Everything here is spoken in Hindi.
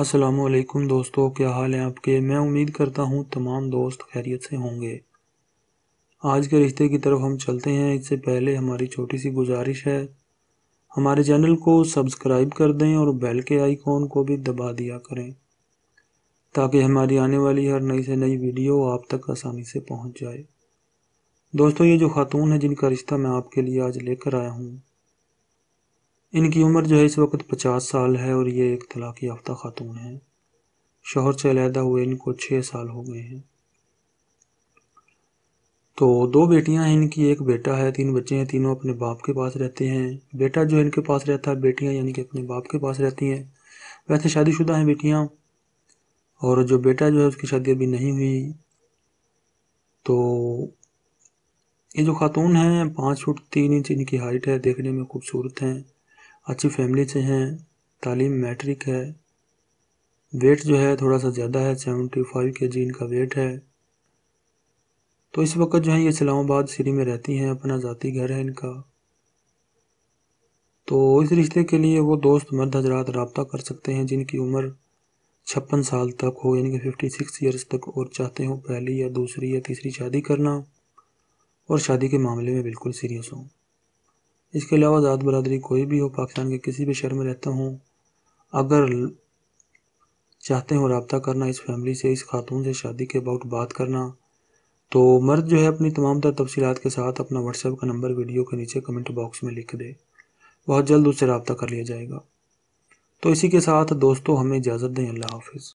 असलकुम दोस्तों क्या हाल है आपके मैं उम्मीद करता हूँ तमाम दोस्त खैरियत से होंगे आज के रिश्ते की तरफ हम चलते हैं इससे पहले हमारी छोटी सी गुजारिश है हमारे चैनल को सब्सक्राइब कर दें और बेल के आइकॉन को भी दबा दिया करें ताकि हमारी आने वाली हर नई से नई वीडियो आप तक आसानी से पहुँच जाए दोस्तों ये जो खातून है जिनका रिश्ता मैं आपके लिए आज लेकर आया हूँ इनकी उम्र जो है इस वक्त पचास साल है और ये एक तलाक़ याफ्ता खातून है शोहर से अलहदा हुए इनको छः साल हो गए हैं तो दो बेटियां हैं इनकी एक बेटा है तीन बच्चे हैं तीनों अपने बाप के पास रहते हैं बेटा जो इनके पास रहता है बेटियां यानी कि अपने बाप के पास रहती हैं वैसे शादीशुदा हैं बेटियां और जो बेटा जो है उसकी शादी अभी नहीं हुई तो ये जो खातून हैं पाँच फुट तीन इंच इनकी हाइट है देखने में खूबसूरत हैं अच्छी फैमिली से हैं तालीम मैट्रिक है वेट जो है थोड़ा सा ज़्यादा है सेवेंटी फाइव के जी इनका वेट है तो इस वक्त जो है ये इस्लामाबाद सिटी में रहती हैं अपना ज़ाती घर है इनका तो इस रिश्ते के लिए वो दोस्त मर्द हजरात रबता कर सकते हैं जिनकी उम्र छप्पन साल तक हो यानी कि फ़िफ्टी सिक्स ईयर्स तक और चाहते हो पहली या दूसरी या तीसरी शादी करना और शादी के मामले में बिल्कुल सीरियस हों इसके अलावा ज़ात बरदरी कोई भी हो पाकिस्तान के किसी भी शहर में रहता हूँ अगर चाहते हो रबता करना इस फैमिली से इस खातून से शादी के अबाउट बात करना तो मर्द जो है अपनी तमाम तर तफसीत के साथ अपना व्हाट्सएप का नंबर वीडियो के नीचे कमेंट बॉक्स में लिख दे बहुत जल्द उससे रबता कर लिया जाएगा तो इसी के साथ दोस्तों हमें इजाज़त दें अल्लाह हाफिज़